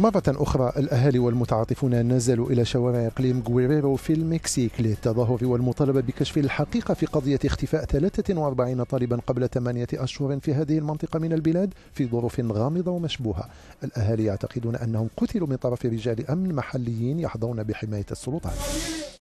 مرة أخرى الأهالي والمتعاطفون نزلوا إلى شوارع إقليم غويريرو في المكسيك للتظاهر والمطالبة بكشف الحقيقة في قضية اختفاء 43 طالبا قبل ثمانية أشهر في هذه المنطقة من البلاد في ظروف غامضة ومشبوهة الأهالي يعتقدون أنهم قتلوا من طرف رجال أمن محليين يحظون بحماية السلطات